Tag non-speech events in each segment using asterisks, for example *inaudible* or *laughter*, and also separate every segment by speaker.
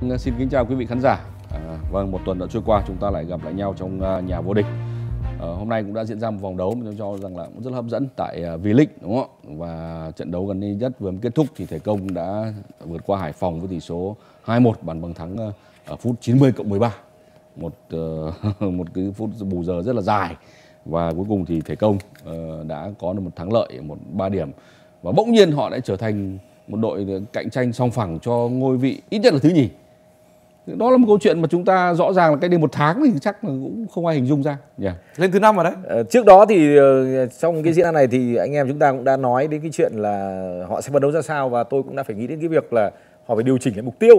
Speaker 1: Vâng, xin kính chào quý vị khán giả. À, vâng, một tuần đã trôi qua chúng ta lại gặp lại nhau trong à, nhà vô địch. À, hôm nay cũng đã diễn ra một vòng đấu mà tôi cho rằng là cũng rất hấp dẫn tại à, V-League đúng không Và trận đấu gần đây nhất vừa mới kết thúc thì Thể Công đã vượt qua Hải Phòng với tỷ số 2-1 bàn bằng thắng à, ở phút 90 cộng 13. Một uh, *laughs* một cái phút bù giờ rất là dài và cuối cùng thì Thể Công uh, đã có được một thắng lợi một ba điểm và bỗng nhiên họ đã trở thành một đội cạnh tranh song phẳng cho ngôi vị ít nhất là thứ nhì đó là một câu chuyện mà chúng ta rõ ràng là cái đây một tháng thì chắc là cũng không ai hình dung ra yeah. Dạ. lên thứ năm rồi đấy à, trước đó thì ờ, trong
Speaker 2: cái diễn đàn này thì anh em chúng ta cũng đã nói đến cái chuyện là họ sẽ phấn đấu ra sao và tôi cũng đã phải nghĩ đến cái việc là họ phải điều chỉnh lại mục tiêu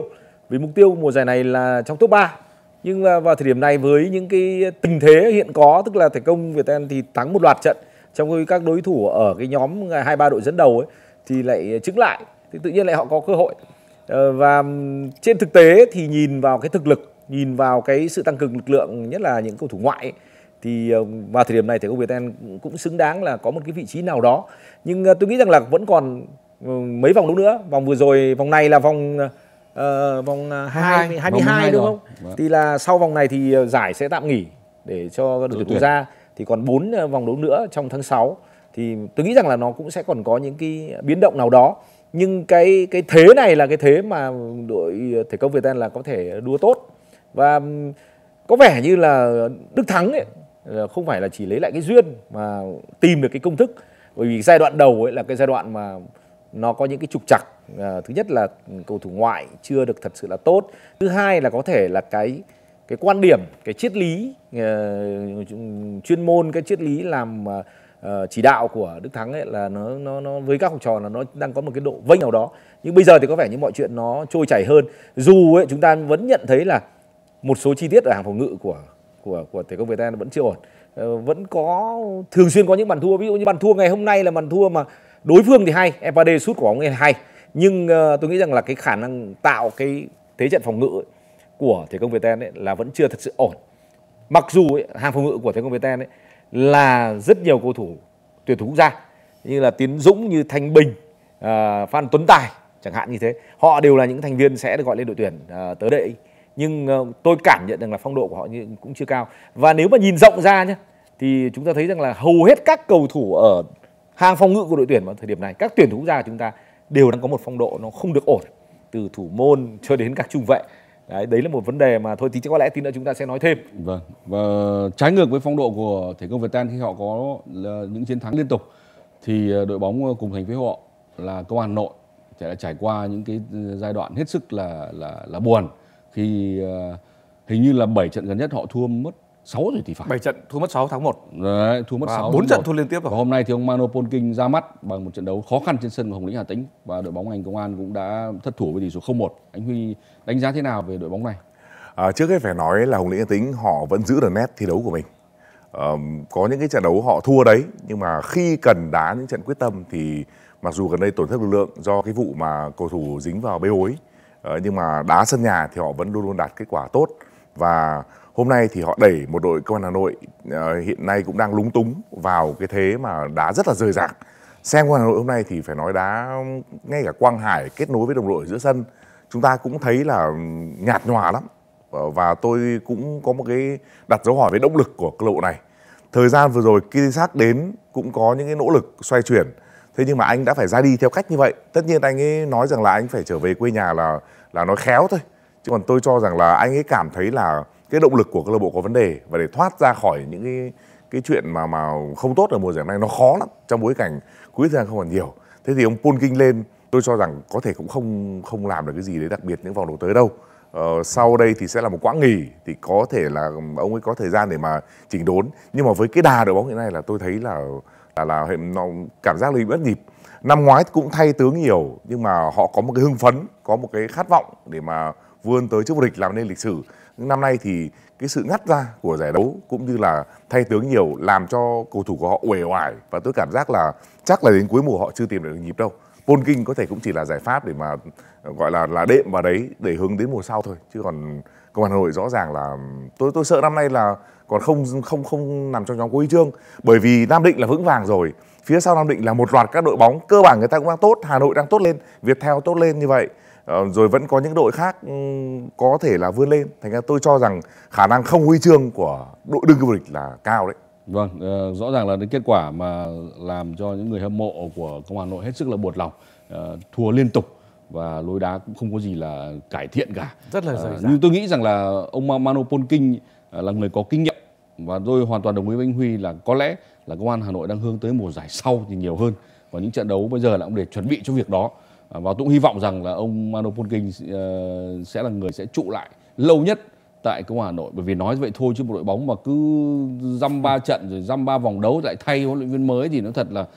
Speaker 2: vì mục tiêu mùa giải này là trong top 3 nhưng mà vào thời điểm này với những cái tình thế hiện có tức là thể công Việt Nam thì thắng một loạt trận trong khi các đối thủ ở cái nhóm hai ba đội dẫn đầu ấy thì lại chứng lại thì tự nhiên lại họ có cơ hội Ờ, và trên thực tế thì nhìn vào cái thực lực nhìn vào cái sự tăng cường lực lượng nhất là những cầu thủ ngoại ấy, thì ờ, vào thời điểm này thì ông Việt Nam cũng xứng đáng là có một cái vị trí nào đó nhưng ờ, tôi nghĩ rằng là vẫn còn mấy vòng đấu nữa vòng vừa rồi vòng này là vòng uh, vòng 22, 22 đúng không rồi. Vâng. thì là sau vòng này thì giải sẽ tạm nghỉ để cho đội tuyển quốc gia thì còn 4 vòng đấu nữa trong tháng 6 thì tôi nghĩ rằng là nó cũng sẽ còn có những cái biến động nào đó nhưng cái cái thế này là cái thế mà đội ờ, thể công Việt Nam là có thể đua tốt và có vẻ như là Đức Thắng ấy ờ, không phải là chỉ lấy lại cái duyên mà tìm được cái công thức bởi vì giai đoạn đầu ấy là cái giai đoạn mà nó có những cái trục trặc à, thứ nhất là cầu thủ ngoại chưa được thật sự là tốt thứ hai là có thể là cái cái quan điểm cái triết lý uh, chuyên môn cái triết lý làm uh, Ờ, chỉ đạo của Đức Thắng ấy là nó nó nó với các học trò là nó đang có một cái độ vênh nào đó nhưng bây giờ thì có vẻ như mọi chuyện nó trôi chảy hơn dù ấy, chúng ta vẫn nhận thấy là một số chi tiết ở hàng phòng ngự của của của thể công Việt Nam vẫn chưa ổn ờ, vẫn có thường xuyên có những bàn thua ví dụ như bàn thua ngày hôm nay là bàn thua mà đối phương thì hay Epade sút của ông ấy hay nhưng uh, tôi nghĩ rằng là cái khả năng tạo cái thế trận phòng ngự ấy, của thể công Việt Nam ấy là vẫn chưa thật sự ổn mặc dù ấy, hàng phòng ngự của Thể công Việt Nam ấy là rất nhiều cầu thủ tuyển thủ quốc gia như là Tiến Dũng như Thanh Bình, uh, Phan Tuấn Tài chẳng hạn như thế. Họ đều là những thành viên sẽ được gọi lên đội tuyển uh, à, tới đây nhưng uh, tôi cảm nhận rằng là phong độ của họ cũng chưa cao. Và nếu mà nhìn rộng ra nhé thì chúng ta thấy rằng là hầu hết các cầu thủ ở hàng phòng ngự của đội tuyển vào thời điểm này, các tuyển thủ quốc gia chúng ta đều đang có một phong độ nó không được ổn
Speaker 1: từ thủ môn cho đến các trung vệ đấy, đấy là một vấn đề mà thôi thì chắc có lẽ tí nữa chúng ta sẽ nói thêm vâng và trái ngược với phong độ của thể công Việt Nam khi họ có ờ, những chiến thắng liên tục thì ờ, đội bóng ờ, cùng thành với họ là công an Hà Nội sẽ trải qua những cái ừ, giai đoạn hết sức là là là buồn khi hình như là 7 trận gần nhất họ thua mất 6 rồi thì phải 7 trận thua mất 6 tháng 1 Đấy, thua mất và 6 4 trận thua liên tiếp rồi và hôm nay thì ông Mano Polking ra mắt bằng một trận đấu khó khăn trên sân của Hồng Lĩnh Hà Tĩnh và đội bóng ngành công an cũng đã
Speaker 3: thất thủ với tỷ số 0-1 anh Huy đánh giá thế nào về đội bóng này à, trước hết phải nói là Hồng Lĩnh Hà Tĩnh họ vẫn giữ được nét thi đấu của mình à, có những cái trận đấu họ thua đấy nhưng mà khi cần đá những trận quyết tâm thì mặc dù gần đây tổn thất lực lượng do cái vụ mà cầu thủ dính vào bê ối à, ờ, nhưng mà đá sân nhà thì họ vẫn luôn luôn đạt kết quả tốt và hôm nay thì họ đẩy một đội công an Hà Nội uh, hiện nay cũng đang lúng túng vào cái thế mà đá rất là rời rạc xem công an Hà Nội hôm nay thì phải nói đá ngay cả Quang Hải kết nối với đồng đội giữa sân chúng ta cũng thấy là ừ, nhạt nhòa lắm ờ, và tôi cũng có một cái đặt dấu hỏi về động lực của câu lạc bộ này thời gian vừa rồi Kirisak đến cũng có những cái nỗ lực xoay chuyển thế nhưng mà anh đã phải ra đi theo cách như vậy tất nhiên anh ấy nói rằng là anh phải trở về quê nhà là là nói khéo thôi chứ còn tôi cho rằng là anh ấy cảm thấy là cái động lực của câu lạc bộ có vấn đề và để thoát ra khỏi những cái cái chuyện mà mà không tốt ở mùa giải này nó khó lắm trong bối cảnh cuối thời gian không còn nhiều thế thì ông Paul King lên tôi cho rằng có thể cũng không không làm được cái gì đấy đặc biệt những vòng đấu tới đâu ờ, sau đây thì sẽ là một quãng nghỉ thì có thể là ông ấy có thời gian để mà chỉnh đốn nhưng mà với cái đà đội bóng hiện nay là tôi thấy là là là nó cảm giác là bị bất nhịp năm ngoái cũng thay tướng nhiều nhưng mà họ có một cái hưng phấn có một cái khát vọng để mà vươn tới chức vô địch làm nên lịch sử năm nay thì cái sự ngắt ra của giải đấu cũng như là thay tướng nhiều làm cho cầu thủ của họ uể oải và tôi cảm giác là chắc là đến cuối mùa họ chưa tìm được nhịp đâu. Polking có thể cũng chỉ là giải pháp để mà ờ, gọi là là đệm vào đấy để hướng đến mùa sau thôi chứ còn công an hà nội rõ ràng là tôi tôi sợ năm nay là còn không không không nằm trong nhóm của chương bởi vì nam định là vững vàng rồi phía sau nam định là một loạt các đội bóng cơ bản người ta cũng đang tốt hà nội đang tốt lên việt theo tốt lên như vậy Ờ, rồi vẫn có những đội khác ừ, có thể là vươn lên thành ra tôi cho rằng khả năng không huy chương của đội đương kim vô địch là cao đấy vâng ờ, rõ ràng là cái kết quả mà
Speaker 1: làm cho những người hâm mộ của công an nội hết sức là buồn lòng ờ, thua liên tục và lối đá cũng không có gì là cải thiện cả rất là dày à, nhưng tôi nghĩ rằng là ông Mano Polking là người có kinh nghiệm và tôi hoàn toàn đồng ý với anh Huy là có lẽ là công an Hà Nội đang hướng tới mùa giải sau thì nhiều hơn và những trận đấu bây giờ là cũng để chuẩn bị cho việc đó Ờ, và cũng hy vọng rằng là ông Mano Polking ờ, sẽ là người sẽ trụ lại lâu nhất tại công Hà Nội bởi vì nói vậy thôi chứ một đội bóng mà cứ dăm ba trận rồi dăm ba vòng đấu lại thay huấn luyện viên mới thì nó thật là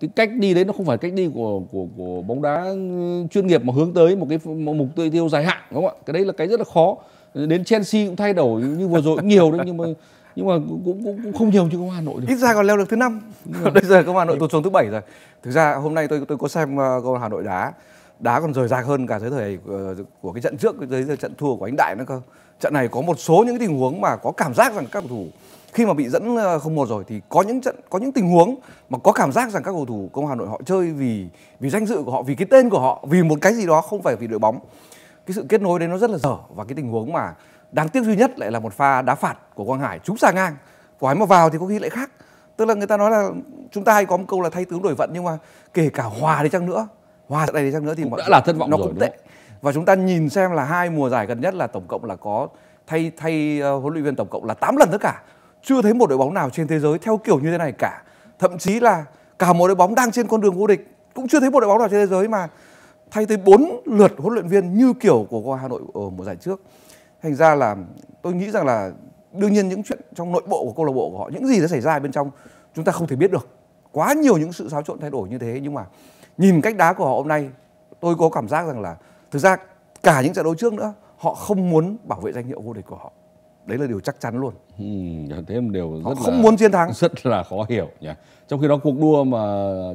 Speaker 1: cái cách đi đấy nó không phải cách đi của của của bóng đá ừ, chuyên nghiệp mà hướng tới một cái một mục tiêu dài hạn đúng không ạ cái đấy là cái rất là khó đến Chelsea cũng thay đổi như vừa rồi cũng nhiều đấy nhưng
Speaker 4: mà nhưng mà cũng cũng, cũng không nhiều như công an hà nội được. ít ra còn leo được thứ năm *laughs* bây giờ công an hà nội tụt xuống thứ bảy rồi thực ra hôm nay tôi tôi có xem ờ, công an hà nội đá đá còn rời rạc hơn cả dưới thời của cái trận trước dưới trận thua của anh đại nữa cơ trận này có một số những tình huống mà có cảm giác rằng các cầu thủ khi mà bị dẫn ờ, không một rồi thì có những trận có những tình huống mà có cảm giác rằng các cầu thủ công an hà nội họ chơi vì vì danh dự của họ vì cái tên của họ vì một cái gì đó không phải vì đội bóng cái sự kết nối đấy nó rất là dở và cái tình huống mà đáng tiếc duy nhất lại là một pha đá phạt của quang hải trúng xà ngang của hắn mà vào thì có khi lại khác tức là người ta nói là chúng ta hay có một câu là thay tướng đổi vận nhưng mà kể cả hòa đi chăng nữa hòa này đi chăng nữa thì cũng đã là thất vọng nó rồi, cũng tệ và chúng ta nhìn xem là hai mùa giải gần nhất là tổng cộng là có thay thay uh, huấn luyện viên tổng cộng là 8 lần tất cả chưa thấy một đội bóng nào trên thế giới theo kiểu như thế này cả thậm chí là cả một đội bóng đang trên con đường vô địch cũng chưa thấy một đội bóng nào trên thế giới mà thay tới bốn lượt huấn luyện viên như kiểu của Hà Nội ở mùa giải trước thành ra là tôi nghĩ rằng là đương nhiên những chuyện trong nội bộ của câu lạc bộ của họ những gì đã xảy ra bên trong chúng ta không thể biết được quá nhiều những sự xáo trộn thay đổi như thế nhưng mà nhìn cách đá của họ hôm nay tôi có cảm giác rằng là thực ra cả những trận đấu trước nữa họ không muốn bảo vệ danh hiệu vô địch của họ đấy là điều chắc chắn luôn ừ, thế một điều rất họ không là, muốn chiến thắng rất là khó hiểu nhỉ trong khi đó cuộc
Speaker 1: đua mà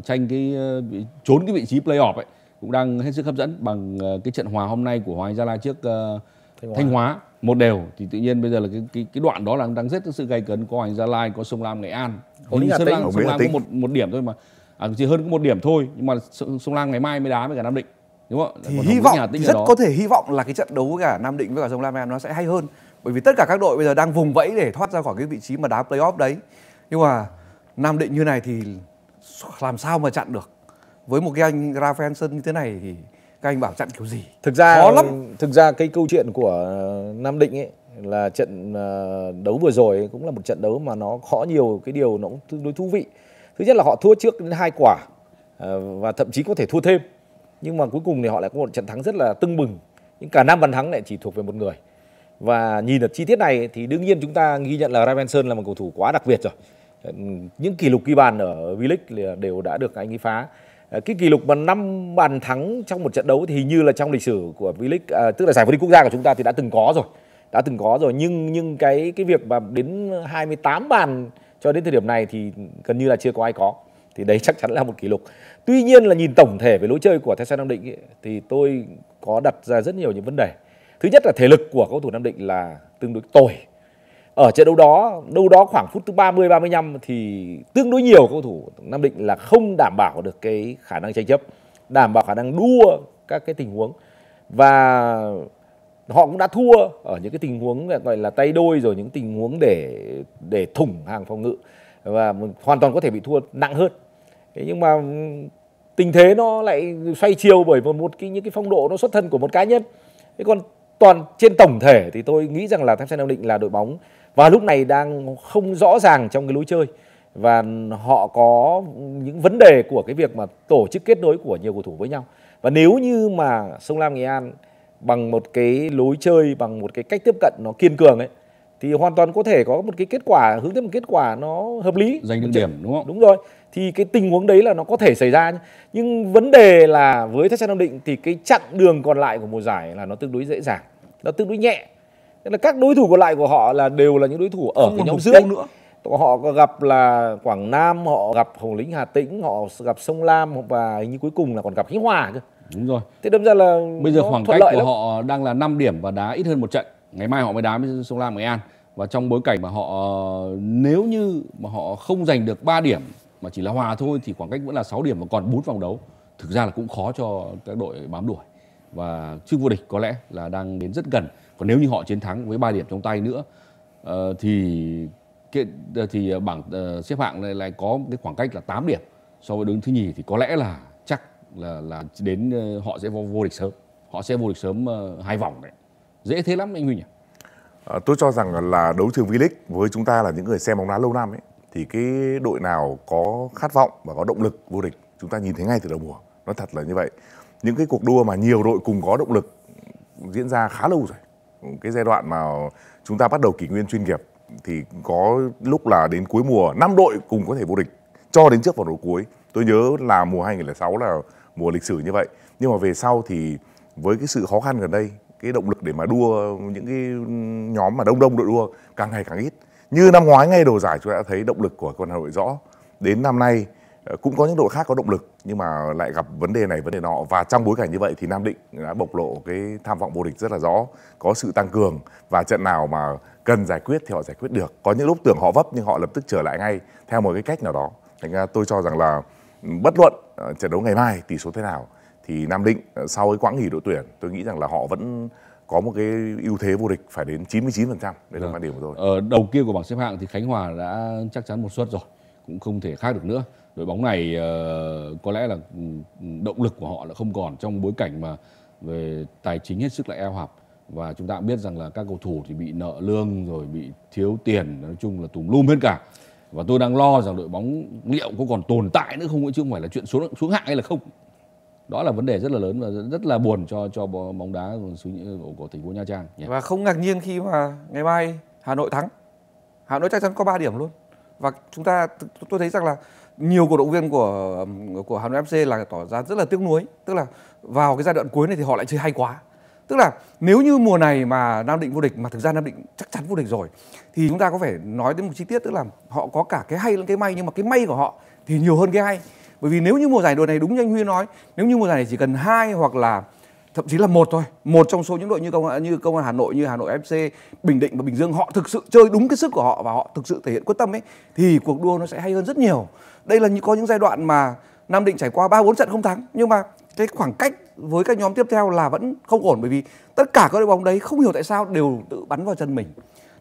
Speaker 1: tranh cái ờ, trốn cái vị trí playoff ấy cũng đang hết sức hấp dẫn bằng ờ, cái trận hòa hôm nay của Hoàng Gia Lai trước uh, Thanh Hóa, Thanh Hóa một đều thì tự nhiên bây giờ là cái cái, cái đoạn đó là đang rất sự gay cấn có Hoàng gia lai có sông lam nghệ an hầu như sơn lang sông lam có một một điểm thôi
Speaker 4: mà à, chỉ hơn có một điểm thôi nhưng mà sông lam ngày mai mới đá với cả nam định đúng không thì Còn hy vọng rất có thể hy vọng là cái trận đấu với cả nam định với cả sông lam nghệ an nó sẽ hay hơn bởi vì tất cả các đội bây giờ đang vùng vẫy để thoát ra khỏi cái vị trí mà đá playoff đấy nhưng mà nam định như này thì làm sao mà chặn được với một cái anh Rafaelson như thế này thì các anh bảo chặn kiểu gì thực ra khó lắm
Speaker 2: thực ra cái câu chuyện của nam định ấy là trận ờ, đấu vừa rồi cũng là một trận đấu mà nó khó nhiều cái điều nó cũng tương đối thú vị thứ nhất là họ thua trước đến hai quả ờ, và thậm chí có thể thua thêm nhưng mà cuối cùng thì họ lại có một trận thắng rất là tưng bừng nhưng cả năm bàn thắng lại chỉ thuộc về một người và nhìn ở chi tiết này thì đương nhiên chúng ta ghi nhận là Robinson là một cầu thủ quá đặc biệt rồi ờ, những kỷ lục ghi bàn ở V-League đều đã được anh ấy phá Ờ, cái kỷ lục mà năm bàn thắng trong một trận đấu thì như là trong lịch sử của V-League à, tức là giải vô địch quốc gia của chúng ta thì đã từng có rồi đã từng có rồi nhưng nhưng cái cái việc mà đến 28 bàn cho đến thời điểm này thì gần như là chưa có ai có thì đấy chắc chắn là một kỷ lục tuy nhiên là nhìn tổng thể về lối chơi của thái sơn nam định ấy, thì tôi có đặt ra rất nhiều những vấn đề thứ nhất là thể lực của cầu thủ nam định là tương đối tồi ở trận đấu đó đâu đó khoảng phút thứ 30 35 thì tương đối nhiều cầu thủ Nam Định là không đảm bảo được cái khả năng tranh chấp, đảm bảo khả năng đua các cái tình huống và họ cũng đã thua ở những cái tình huống gọi là tay đôi rồi những tình huống để để thủng hàng phòng ngự và hoàn toàn có thể bị thua nặng hơn. Thế nhưng mà tình thế nó lại xoay chiều bởi một, một cái những cái phong độ nó xuất thân của một cá nhân. Thế còn toàn trên tổng thể thì tôi nghĩ rằng là Tham Sen Nam Định là đội bóng và lúc này đang không rõ ràng trong cái lối chơi và họ có những vấn đề của cái việc mà tổ chức kết nối của nhiều cầu thủ với nhau và nếu như mà sông lam nghệ an bằng một cái lối chơi bằng một cái cách tiếp cận nó kiên cường ấy thì hoàn toàn có thể có một cái kết quả hướng tới một kết quả nó hợp lý giành được điểm đúng không đúng rồi thì cái tình huống đấy là nó có thể xảy ra nhưng vấn đề là với thất san nam định thì cái chặng đường còn lại của mùa giải là nó tương đối dễ dàng nó tương đối nhẹ nên là các đối thủ còn lại của họ là đều là những đối thủ ở cái nhóm dưới nữa họ gặp là Quảng Nam, họ gặp Hồng Lĩnh Hà
Speaker 1: Tĩnh, họ gặp Sông Lam và như cuối cùng là còn gặp Khánh Hòa cơ. Đúng rồi. Thế đâm ra là bây giờ khoảng cách của lắm. họ đang là 5 điểm và đá ít hơn một trận. Ngày mai họ mới đá với Sông Lam Nghệ An và trong bối cảnh mà họ nếu như mà họ không giành được 3 điểm mà chỉ là hòa thôi thì khoảng cách vẫn là 6 điểm và còn 4 vòng đấu. Thực ra là cũng khó cho các đội bám đuổi và chức vô địch có lẽ là đang đến rất gần còn nếu như họ chiến thắng với ba điểm trong tay nữa ờ, thì cái ờ, thì bảng ờ, xếp hạng này lại có cái khoảng cách là 8 điểm so với đứng thứ nhì thì có lẽ là chắc là là đến họ sẽ vô, vô địch sớm họ sẽ vô địch sớm hai vòng đấy
Speaker 3: dễ thế lắm anh huy nhỉ à, tôi cho rằng là đấu trường V League với chúng ta là những người xem bóng đá lâu năm ấy thì cái đội nào có khát vọng và có động lực vô địch chúng ta nhìn thấy ngay từ đầu mùa nó thật là như vậy những cái cuộc đua mà nhiều đội cùng có động lực diễn ra khá lâu rồi cái giai đoạn mà chúng ta bắt đầu kỷ nguyên chuyên nghiệp thì có lúc là đến cuối mùa năm đội cùng có thể vô địch cho đến trước vòng đấu cuối tôi nhớ là mùa 2006 là mùa lịch sử như vậy nhưng mà về sau thì với cái sự khó khăn gần đây cái động lực để mà đua những cái nhóm mà đông đông đội đua càng ngày càng ít như năm ngoái ngay đầu giải chúng ta đã thấy động lực của con hà nội rõ đến năm nay Ờ, cũng có những đội khác có động lực nhưng mà lại gặp vấn đề này vấn đề nọ và trong bối cảnh như vậy thì Nam Định đã bộc lộ cái tham vọng vô địch rất là rõ có sự tăng cường và trận nào mà cần giải quyết thì họ giải quyết được có những lúc tưởng họ vấp nhưng họ lập tức trở lại ngay theo một cái cách nào đó thành ra tôi cho rằng là ừ, bất luận ờ, trận đấu ngày mai tỷ số thế nào thì Nam Định ờ, sau cái quãng nghỉ đội tuyển tôi nghĩ rằng là họ vẫn có một cái ưu thế vô địch phải đến 99% đấy là vâng. quan điểm của tôi. Ở đầu kia của bảng xếp hạng thì Khánh
Speaker 1: Hòa đã chắc chắn một suất rồi, cũng không thể khác được nữa đội bóng này ờ, có lẽ là ừ, ừ, động lực của họ là không còn trong bối cảnh mà về tài chính hết sức là eo hẹp và chúng ta cũng biết rằng là các cầu thủ thì bị nợ lương rồi bị thiếu tiền nói chung là tùm lum hết cả và tôi đang lo rằng đội bóng liệu có còn tồn tại nữa không chứ không phải là chuyện xuống xuống hạng hay là không đó là vấn đề rất là lớn và rất là buồn cho cho bóng đá của, của thành phố Nha Trang
Speaker 4: nhỉ? và không ngạc nhiên khi mà ngày mai Hà Nội thắng Hà Nội chắc chắn có 3 điểm luôn và chúng ta tôi thấy rằng là nhiều cổ động viên của của Hà Nội FC là tỏ ra rất là tiếc nuối tức là vào cái giai đoạn cuối này thì họ lại chơi hay quá tức là nếu như mùa này mà Nam Định vô địch mà thực ra Nam Định chắc chắn vô địch rồi thì chúng ta có phải nói đến một chi tiết tức là họ có cả cái hay lẫn cái may nhưng mà cái may của họ thì nhiều hơn cái hay bởi vì nếu như mùa giải đội này đúng như anh Huy nói nếu như mùa giải này chỉ cần hai hoặc là thậm chí là một thôi một trong số những đội như công như công an hà nội như hà nội fc bình định và bình dương họ thực sự chơi đúng cái sức của họ và họ thực sự thể hiện quyết tâm ấy thì cuộc đua nó sẽ hay hơn rất nhiều đây là như có những giai đoạn mà nam định trải qua ba bốn trận không thắng nhưng mà cái khoảng cách với các nhóm tiếp theo là vẫn không ổn bởi vì tất cả các đội bóng đấy không hiểu tại sao đều tự bắn vào chân mình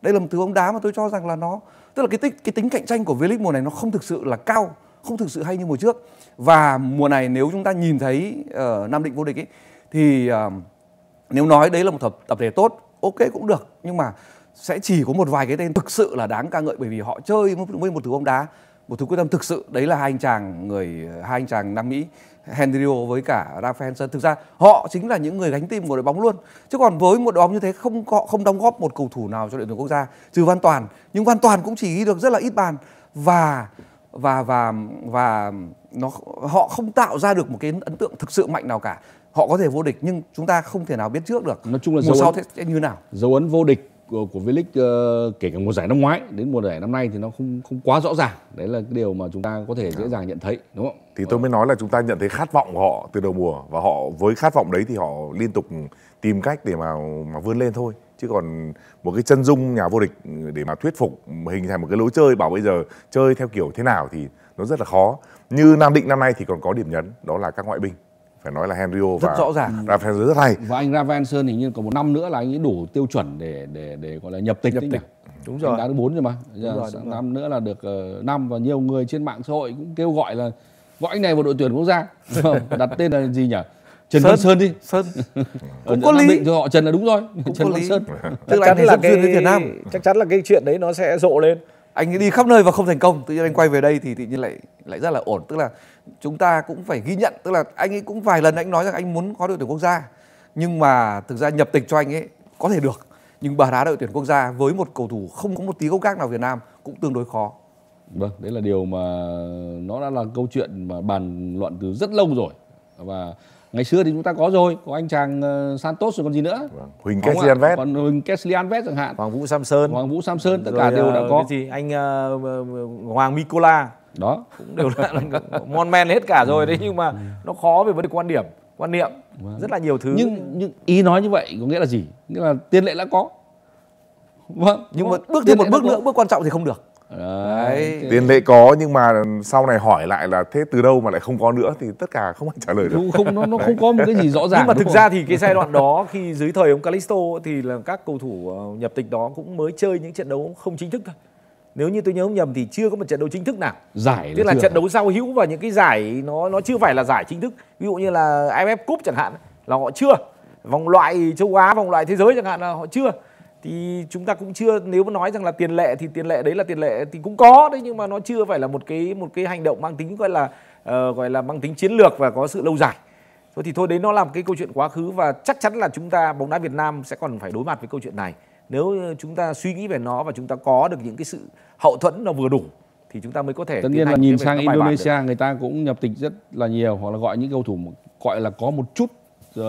Speaker 4: đây là một thứ bóng đá mà tôi cho rằng là nó tức là cái tính cái tính cạnh tranh của V-League mùa này nó không thực sự là cao không thực sự hay như mùa trước và mùa này nếu chúng ta nhìn thấy ở ờ, uh, Nam Định vô địch ấy thì nếu nói đấy là một tập, tập thể tốt ok cũng được nhưng mà sẽ chỉ có một vài cái tên thực sự là đáng ca ngợi bởi vì họ chơi với một thứ bóng đá một thứ quyết tâm thực sự đấy là hai anh chàng người hai anh chàng nam mỹ Henrio với cả Rafael Sơn thực ra họ chính là những người gánh tim của đội bóng luôn chứ còn với một đội bóng như thế không có không đóng góp một cầu thủ nào cho đội tuyển quốc gia trừ Văn Toàn nhưng Văn Toàn cũng chỉ ghi được rất là ít bàn và và và và nó họ không tạo ra được một cái ấn tượng thực sự mạnh nào cả họ có thể vô địch nhưng chúng ta không thể nào biết trước được nói chung là mùa sau ấn, thế như nào
Speaker 1: dấu ấn vô địch của, của V-League uh, kể cả mùa giải năm ngoái đến mùa giải năm nay thì nó không không quá rõ ràng đấy là cái điều mà chúng ta có thể dễ dàng nhận thấy đúng
Speaker 3: không thì tôi mới nói là chúng ta nhận thấy khát vọng của họ từ đầu mùa và họ với khát vọng đấy thì họ liên tục tìm cách để mà mà vươn lên thôi chứ còn một cái chân dung nhà vô địch để mà thuyết phục hình thành một cái lối chơi bảo bây giờ chơi theo kiểu thế nào thì nó rất là khó như nam định năm nay thì còn có điểm nhấn đó là các ngoại binh phải nói là Henrio và rất rõ ràng. Rafael rất hay và
Speaker 1: anh Rafaelson hình như còn một năm nữa là anh ấy đủ tiêu chuẩn để để để gọi là nhập tịch nhập tịch đúng rồi anh đã được bốn rồi mà giờ dạ, năm nữa là được ờ, năm và nhiều người trên mạng xã hội cũng kêu gọi là gọi anh này vào đội tuyển quốc gia *laughs* vâng, đặt tên là gì nhỉ
Speaker 4: Trần Sơn Sơn đi Sơn *laughs* ờ,
Speaker 1: cũng dạ, có lý định cho họ Trần là đúng rồi cũng Trần có lý. Sơn tức là, là cái Việt Nam
Speaker 4: chắc chắn là cái chuyện đấy nó sẽ rộ lên anh ấy đi khắp nơi và không thành công tự nhiên anh quay về đây thì tự nhiên lại lại rất là ổn tức là chúng ta cũng phải ghi nhận tức là anh ấy cũng vài lần anh nói rằng anh muốn có đội tuyển quốc gia nhưng mà thực ra nhập tịch cho anh ấy có thể được nhưng bà đá đội tuyển quốc gia với một cầu thủ không có một tí gốc gác nào Việt Nam cũng tương đối khó vâng đấy là điều mà nó đã là câu chuyện
Speaker 1: mà bàn luận từ rất lâu rồi và ngày xưa thì chúng ta có rồi có anh chàng ờ, Santos rồi còn gì nữa vâng.
Speaker 3: Huỳnh Keslianvet
Speaker 1: còn Huỳnh Keslianvet chẳng hạn Hoàng Vũ Sam Sơn Hoàng Vũ Sam Sơn tất rồi, cả đều đã ờ, có gì anh uh, Hoàng Mikola đó cũng đều là
Speaker 2: mon men hết cả rồi đấy ừ. nhưng mà ừ. nó khó về vấn đề quan điểm quan niệm vâng. rất là nhiều thứ nhưng nhưng
Speaker 1: ý nói như vậy có nghĩa là gì nghĩa
Speaker 4: là tiền lệ đã có
Speaker 1: vâng nhưng mà bước thêm
Speaker 4: một bước
Speaker 3: nữa bước quan trọng thì không được Đấy. Tiền lệ có nhưng mà sau này hỏi lại là thế từ đâu mà lại không có nữa thì tất cả không ai trả lời được. không nó, nó không có một cái gì rõ ràng. Nhưng mà thực không? ra thì
Speaker 2: cái giai đoạn đó khi dưới thời ông Calisto thì là các cầu thủ ờ, nhập tịch đó cũng mới chơi những trận đấu không chính thức thôi nếu như tôi nhớ không nhầm thì chưa có một trận đấu chính thức nào
Speaker 1: giải tức là, là trận đấu
Speaker 2: giao hữu và những cái giải nó nó chưa phải là giải chính thức ví dụ như là AFF Cup chẳng hạn là họ chưa vòng loại châu Á vòng loại thế giới chẳng hạn là họ chưa thì chúng ta cũng chưa nếu mà nói rằng là tiền lệ thì tiền lệ đấy là tiền lệ thì cũng có đấy nhưng mà nó chưa phải là một cái một cái hành động mang tính gọi là uh, gọi là mang tính chiến lược và có sự lâu dài thôi thì thôi đấy nó là một cái câu chuyện quá khứ và chắc chắn là chúng ta bóng đá Việt Nam sẽ còn phải đối mặt với câu chuyện này nếu chúng ta suy nghĩ về nó và chúng ta có được những cái sự hậu thuẫn nó vừa đủ thì chúng ta mới có thể tất nhiên là nhìn sang Indonesia
Speaker 1: người ta cũng nhập tịch rất là nhiều hoặc là gọi những cầu thủ gọi là có một chút uh,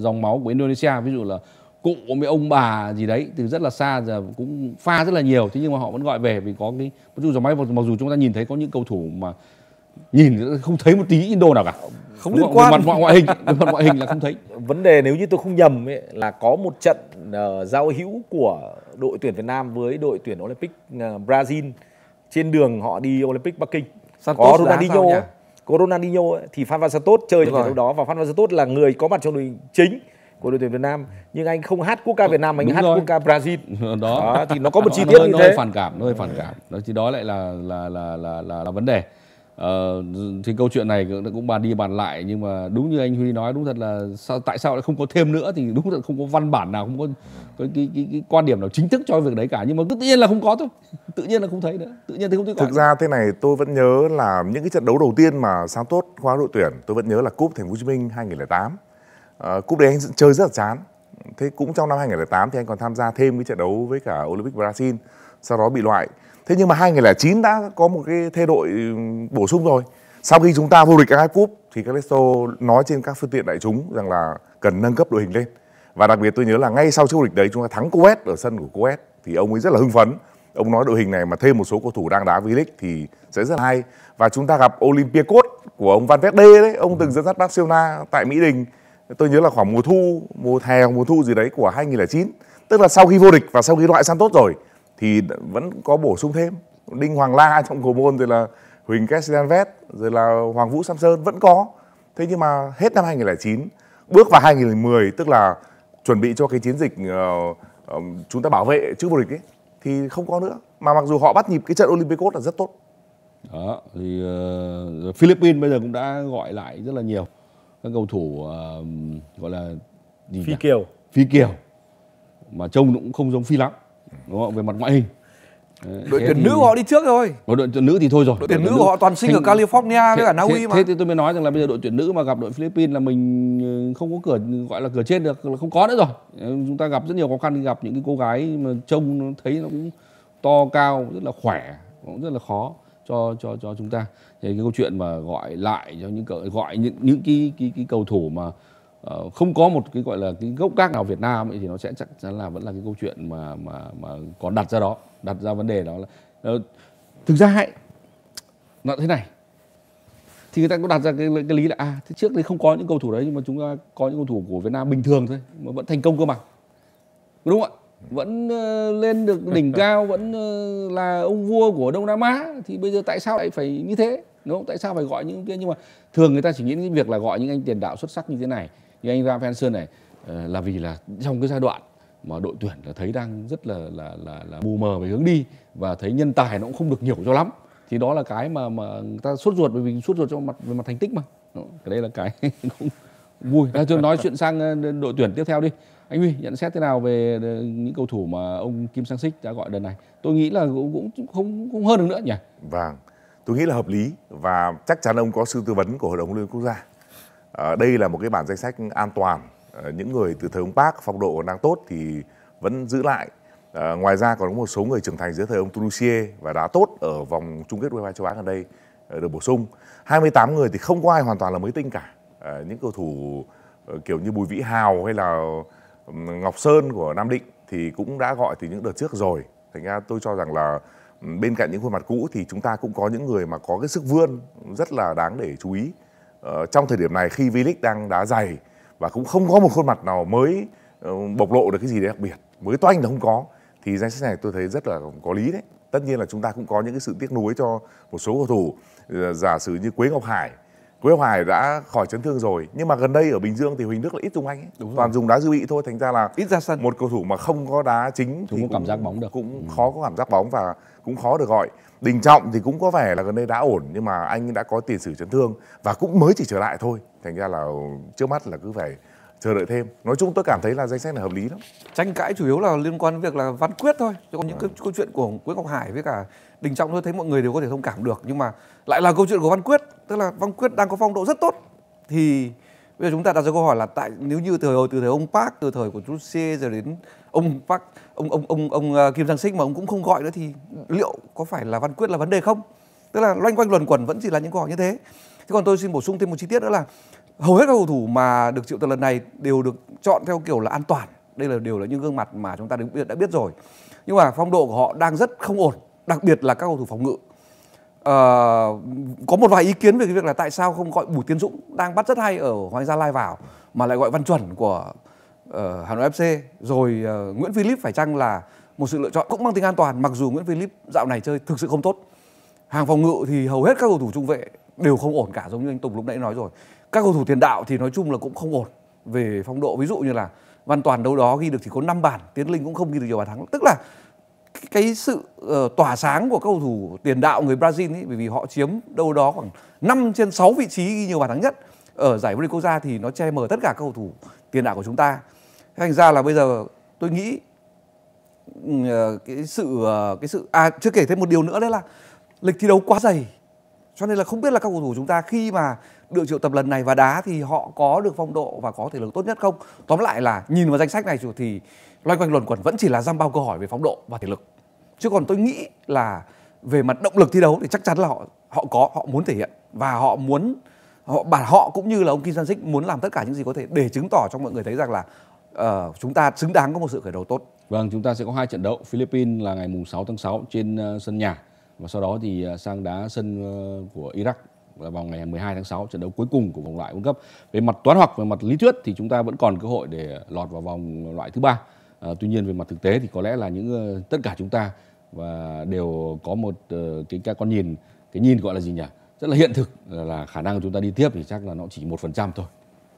Speaker 1: dòng máu của Indonesia ví dụ là cụ với ông bà gì đấy từ rất là xa giờ cũng pha rất là nhiều thế nhưng mà họ vẫn gọi về vì có cái mặc dù dòng máy mặc dù chúng ta nhìn thấy có những cầu thủ mà nhìn không thấy một tí Indo nào cả không liên quan mặt ngoại hình mặt ngoại hình là không thấy vấn đề nếu như tôi
Speaker 2: không nhầm ấy, là có một trận uh, giao hữu của đội tuyển Việt Nam với đội tuyển Olympic uh, Brazil trên đường họ đi Olympic Bắc Kinh Santos có Ronaldinho có Ronaldinho ấy, thì Phan Văn Santos chơi trận đấu đó và Phan Văn Santos là người có mặt trong đội chính của đội tuyển Việt Nam nhưng anh không hát quốc ca Việt Nam mà anh hát quốc ca
Speaker 1: Brazil đó. đó thì nó có một chi tiết nó, như nó thế nó hơi phản cảm nó hơi phản cảm đó thì đó lại là là là là là, là vấn đề Ờ, thì câu chuyện này cũng bàn đi bàn lại nhưng mà đúng như anh Huy nói đúng thật là sao tại sao lại không có thêm nữa thì đúng thật không có văn bản nào không có, có cái, cái, cái quan điểm nào chính thức cho việc đấy cả nhưng mà tự nhiên là không có thôi *laughs* tự nhiên là không thấy
Speaker 3: nữa tự nhiên thì không thấy thực cả. ra thế này tôi vẫn nhớ là những cái trận đấu đầu tiên mà sáng tốt khóa đội tuyển tôi vẫn nhớ là cúp thành phố hồ chí minh 2008 à, ờ, cúp đấy anh chơi rất là chán thế cũng trong năm 2008 thì anh còn tham gia thêm cái trận đấu với cả Olympic Brazil sau đó bị loại Thế nhưng mà 2009 đã có một cái thay đổi ừ, bổ sung rồi. Sau khi chúng ta vô địch các Cup thì Calesto nói trên các phương tiện đại chúng rằng là cần nâng cấp đội hình lên. Và đặc biệt tôi nhớ là ngay sau chiến dịch đấy chúng ta thắng Kuwait ở sân của Kuwait thì ông ấy rất là hưng phấn. Ông nói đội hình này mà thêm một số cầu thủ đang đá V-League thì sẽ rất hay. Và chúng ta gặp Olympiacos của ông Van Verde đấy, ông từng ừ. dẫn dắt Barcelona tại Mỹ Đình. Tôi nhớ là khoảng mùa thu, mùa hè, mùa thu gì đấy của 2009. Tức là sau khi vô địch và sau khi loại Santos rồi thì vẫn có bổ sung thêm đinh hoàng la trong cầu môn rồi là huỳnh Kessianvet rồi là hoàng vũ sam sơn vẫn có thế nhưng mà hết năm 2009 bước vào 2010 tức là chuẩn bị cho cái chiến dịch uh, uh, chúng ta bảo vệ chữ vô địch ấy thì không có nữa mà mặc dù họ bắt nhịp cái trận Olympic là rất tốt đó thì uh,
Speaker 1: Philippines bây giờ cũng đã gọi lại rất là nhiều các cầu thủ uh, gọi là phi kiều phi kiều mà trông cũng không giống phi lắm đúng không về mặt ngoại hình đội tuyển thì... nữ họ đi trước rồi đội tuyển nữ thì thôi rồi đội tuyển nữ, nữ họ toàn sinh thành... ở California thế, với cả Na Uy mà thế thì tôi mới nói rằng là bây giờ đội tuyển nữ mà gặp đội Philippines là mình ừ, không có cửa gọi là cửa trên được là không có nữa rồi ờ, chúng ta gặp rất nhiều khó khăn gặp những cái cô gái mà trông thấy nó cũng to cao rất là khỏe cũng rất là khó cho cho cho chúng ta thì cái câu chuyện mà gọi lại cho những cờ, gọi những những cái cái, cái cầu thủ mà Ờ, không có một cái gọi là cái gốc gác nào Việt Nam ấy thì nó sẽ chắc chắn là vẫn là cái câu chuyện mà mà mà còn đặt ra đó đặt ra vấn đề đó là uh, thực ra hãy nó thế này thì người ta cũng đặt ra cái, cái lý là à thế trước đây không có những cầu thủ đấy nhưng mà chúng ta có những cầu thủ của Việt Nam bình thường thôi mà vẫn thành công cơ mà đúng không ạ vẫn ờ, lên được đỉnh *laughs* cao vẫn là ông vua của Đông Nam Á thì bây giờ tại sao lại phải như thế đúng không tại sao phải gọi những kia nhưng mà thường người ta chỉ nghĩ đến cái việc là gọi những anh tiền đạo xuất sắc như thế này như anh Ram Hansen này ờ, là vì là trong cái giai đoạn mà đội tuyển là thấy đang rất là là là, là mù mờ về hướng đi và thấy nhân tài nó cũng không được nhiều cho lắm thì đó là cái mà mà người ta suốt ruột bởi vì suốt ruột cho mặt về mặt thành tích mà cái đây là cái *laughs* cũng vui à, tôi nói chuyện sang ờ, đội tuyển tiếp theo đi anh huy nhận xét thế nào về ờ, những cầu thủ mà ông kim sang Xích đã gọi đợt này tôi nghĩ
Speaker 3: là cũng không không hơn được nữa nhỉ vâng tôi nghĩ là hợp lý và chắc chắn ông có sự tư vấn của hội đồng liên quốc gia Ờ, đây là một cái bản danh sách an toàn. Ờ, những người từ thời ông Park phong độ còn đang tốt thì vẫn giữ lại. À, ngoài ra còn có một số người trưởng thành dưới thời ông Tunisia và đã tốt ở vòng chung kết UEFA châu Á gần đây được bổ sung. 28 người thì không có ai hoàn toàn là mới tinh cả. À, những cầu thủ kiểu như Bùi Vĩ Hào hay là Ngọc Sơn của Nam Định thì cũng đã gọi từ những đợt trước rồi. Thành ra tôi cho rằng là bên cạnh những khuôn mặt cũ thì chúng ta cũng có những người mà có cái sức vươn rất là đáng để chú ý. Ờ, trong thời điểm này khi V-League đang đá dày và cũng không có một khuôn mặt nào mới ờ, bộc lộ được cái gì đấy đặc biệt mới toanh là không có thì danh sách này tôi thấy rất là có lý đấy tất nhiên là chúng ta cũng có những cái sự tiếc nuối cho một số cầu thủ ờ, giả sử như Quế Ngọc Hải Quế Hoài đã khỏi chấn thương rồi nhưng mà gần đây ở Bình Dương thì Huỳnh Đức là ít dùng anh ấy. Đúng rồi. toàn dùng đá dự bị thôi thành ra là ít ra sân một cầu thủ mà không có đá chính thì cũng, cũng cảm giác bóng được cũng ừ. khó có cảm giác bóng và cũng khó được gọi Đình Trọng thì cũng có vẻ là gần đây đã ổn nhưng mà anh đã có tiền sử chấn thương và cũng mới chỉ trở lại thôi thành ra là trước mắt là cứ phải chờ đợi thêm nói chung tôi cảm thấy là danh sách là hợp lý lắm tranh cãi chủ yếu
Speaker 4: là liên quan đến việc là văn quyết thôi chứ còn những à. cái câu chuyện của Quế Ngọc Hải với cả đình trọng tôi thấy mọi người đều có thể thông cảm được nhưng mà lại là câu chuyện của văn quyết tức là văn quyết đang có phong độ rất tốt thì bây giờ chúng ta đặt ra câu hỏi là tại nếu như từ hồi từ thời ông park từ thời của chú giờ đến ông park ông ông ông ông, ông ờ, kim giang Sinh mà ông cũng không gọi nữa thì liệu có phải là văn quyết là vấn đề không tức là loanh quanh luẩn quẩn vẫn chỉ là những câu hỏi như thế thế còn tôi xin bổ sung thêm một chi tiết nữa là hầu hết các cầu thủ mà được triệu tập lần này đều được chọn theo kiểu là an toàn đây là điều là những gương mặt mà chúng ta đã biết rồi nhưng mà phong độ của họ đang rất không ổn đặc biệt là các cầu thủ phòng ngự à, có một vài ý kiến về cái việc là tại sao không gọi Bùi Tiến Dũng đang bắt rất hay ở Hoàng Gia Lai vào mà lại gọi Văn Chuẩn của uh, Hà Nội FC rồi uh, Nguyễn Philip phải chăng là một sự lựa chọn cũng mang tính an toàn mặc dù Nguyễn Philip dạo này chơi thực sự không tốt hàng phòng ngự thì hầu hết các cầu thủ trung vệ đều không ổn cả giống như anh Tùng lúc nãy nói rồi các cầu thủ tiền đạo thì nói chung là cũng không ổn về phong độ ví dụ như là Văn Toàn đâu đó ghi được chỉ có 5 bàn Tiến Linh cũng không ghi được nhiều bàn thắng tức là cái sự uh, tỏa sáng của cầu thủ tiền đạo người Brazil ấy bởi vì họ chiếm đâu đó khoảng 5 trên 6 vị trí ghi nhiều bàn thắng nhất ở giải vô địch quốc gia thì nó che mờ tất cả cầu thủ tiền đạo của chúng ta. Thành ra là bây giờ tôi nghĩ uh, cái sự uh, cái sự à chưa kể thêm một điều nữa đấy là lịch thi đấu quá dày cho nên là không biết là các cầu thủ chúng ta khi mà được triệu tập lần này và đá thì họ có được phong độ và có thể lực tốt nhất không tóm lại là nhìn vào danh sách này thì Loay quanh luẩn quẩn vẫn chỉ là giam bao câu hỏi về phong độ và thể lực chứ còn tôi nghĩ là về mặt động lực thi đấu thì chắc chắn là họ họ có họ muốn thể hiện và họ muốn họ bản họ cũng như là ông Kim San muốn làm tất cả những gì có thể để chứng tỏ cho mọi người thấy rằng là uh, chúng ta xứng đáng có một sự khởi đầu tốt. Vâng, chúng ta sẽ có hai trận đấu. Philippines là ngày mùng 6 tháng 6
Speaker 1: trên uh, sân nhà và sau đó thì uh, sang đá sân uh, của Iraq vào ngày 12 tháng 6 trận đấu cuối cùng của vòng loại World Cup. Về mặt toán học về mặt lý thuyết thì chúng ta vẫn còn cơ hội để lọt vào vòng loại thứ ba à, tuy nhiên về mặt thực tế thì có lẽ là những ờ, tất cả chúng ta và đều có một ờ, cái cái con nhìn cái nhìn gọi là gì nhỉ rất là hiện thực là khả năng chúng ta đi tiếp thì chắc là nó chỉ một phần trăm thôi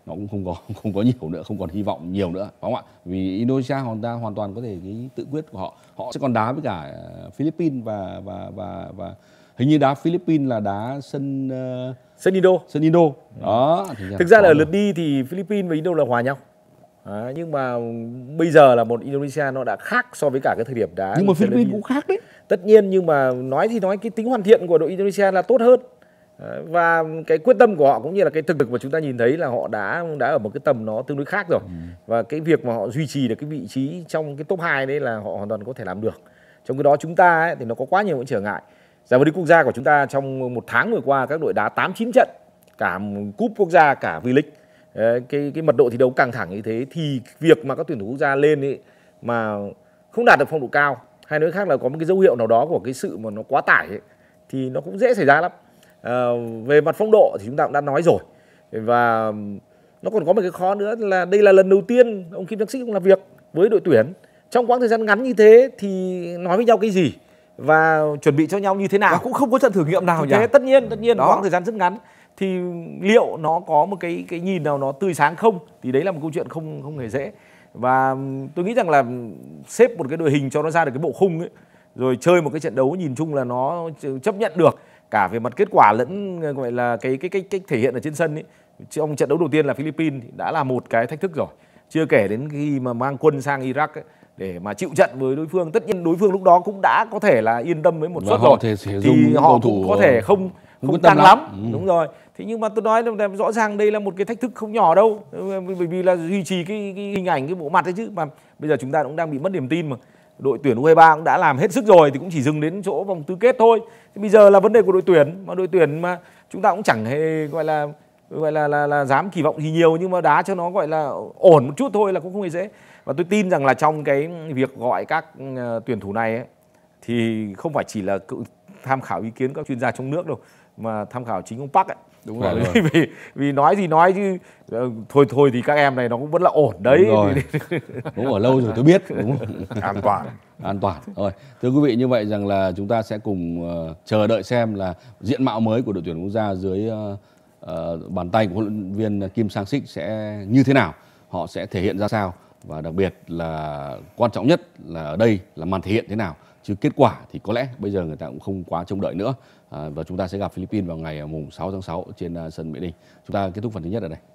Speaker 1: nó cũng không có *laughs* không có nhiều nữa không còn hy vọng nhiều nữa đúng không ạ vì Indonesia họ ta hoàn toàn có thể cái tự quyết của họ họ sẽ còn đá với cả Philippines và và và và hình như đá Philippines là đá sân uh... sân Indo sân Indo ừ. đó thực ra, là ở lượt đi thì Philippines và Indo là hòa nhau À,
Speaker 2: nhưng mà bây giờ là một Indonesia nó đã khác so với cả cái thời điểm đá nhưng mà Philippines cũng khác đấy tất nhiên nhưng mà nói thì nói cái tính hoàn thiện của đội Indonesia là tốt hơn và cái quyết tâm của họ cũng như là cái thực lực mà chúng ta nhìn thấy là họ đã đã ở một cái tầm nó tương đối khác rồi ừ. và cái việc mà họ duy trì được cái vị trí trong cái top 2 đấy là họ hoàn toàn có thể làm được trong cái đó chúng ta ấy, thì nó có quá nhiều những trở ngại giải vô địch quốc gia của chúng ta trong một tháng vừa qua các đội đá 8 9 trận cả cúp quốc gia cả V-League cái cái mật độ thi đấu căng thẳng như thế thì việc mà các tuyển thủ quốc gia lên ấy mà không đạt được phong độ cao hay nói khác là có một cái dấu hiệu nào đó của cái sự mà nó quá tải ấy, thì nó cũng dễ xảy ra lắm à, về mặt phong độ thì chúng ta cũng đã nói rồi và nó còn có một cái khó nữa là đây là lần đầu tiên ông Kim Đắc Sĩ cũng làm việc với đội tuyển trong quãng thời gian ngắn như thế thì nói với nhau cái gì và chuẩn bị cho nhau như thế nào và cũng không có trận thử nghiệm nào thế nhỉ tất nhiên tất nhiên đó. quãng thời gian rất ngắn thì liệu nó có một cái cái nhìn nào nó tươi sáng không thì đấy là một câu chuyện không không hề dễ và tôi nghĩ rằng là xếp một cái đội hình cho nó ra được cái bộ khung ấy rồi chơi một cái trận đấu nhìn chung là nó chấp nhận được cả về mặt kết quả lẫn ờ, gọi là cái cái cái, cái thể hiện ở trên sân ấy trong trận đấu đầu tiên là Philippines đã là một cái thách thức rồi chưa kể đến khi mà mang quân sang Iraq ấy, để mà chịu trận với đối phương tất nhiên đối phương lúc đó cũng đã có thể là yên tâm với một suất rồi thì họ cũng có thể không không tăng lắm, lắm. Ừ. đúng rồi thế nhưng mà tôi nói là rõ ràng đây là một cái thách thức không nhỏ đâu bởi vì là duy trì cái, cái hình ảnh cái bộ mặt đấy chứ mà bây giờ chúng ta cũng đang bị mất niềm tin mà đội tuyển U23 e cũng đã làm hết sức rồi thì cũng chỉ dừng đến chỗ vòng tứ kết thôi. Thì bây giờ là vấn đề của đội tuyển mà đội tuyển mà chúng ta cũng chẳng hề gọi là gọi là là, là dám kỳ vọng gì nhiều nhưng mà đá cho nó gọi là ổn một chút thôi là cũng không hề dễ. Và tôi tin rằng là trong cái việc gọi các ờ, tuyển thủ này ấy, thì không phải chỉ là tham khảo ý kiến các chuyên gia trong nước đâu mà tham khảo chính ông Park ấy đúng rồi, rồi. vì vì nói gì nói chứ ờ, thôi thôi thì các em này nó cũng vẫn là ổn đấy đúng rồi
Speaker 3: đúng ở lâu rồi tôi biết
Speaker 2: đúng
Speaker 1: an toàn an toàn rồi thưa quý vị như vậy rằng là chúng ta sẽ cùng uh, chờ đợi xem là diện mạo mới của đội tuyển quốc gia dưới uh, uh, bàn tay của huấn luyện viên Kim Sang Sik sẽ như thế nào họ sẽ thể hiện ra sao và đặc biệt là quan trọng nhất là ở đây là màn thể hiện thế nào chứ kết quả thì có lẽ bây giờ người ta cũng không quá trông đợi nữa Ờ, và chúng ta sẽ gặp Philippines vào ngày ờ, mùng 6 tháng 6 trên ờ, sân Mỹ Đình. Chúng ta kết thúc phần thứ nhất ở đây.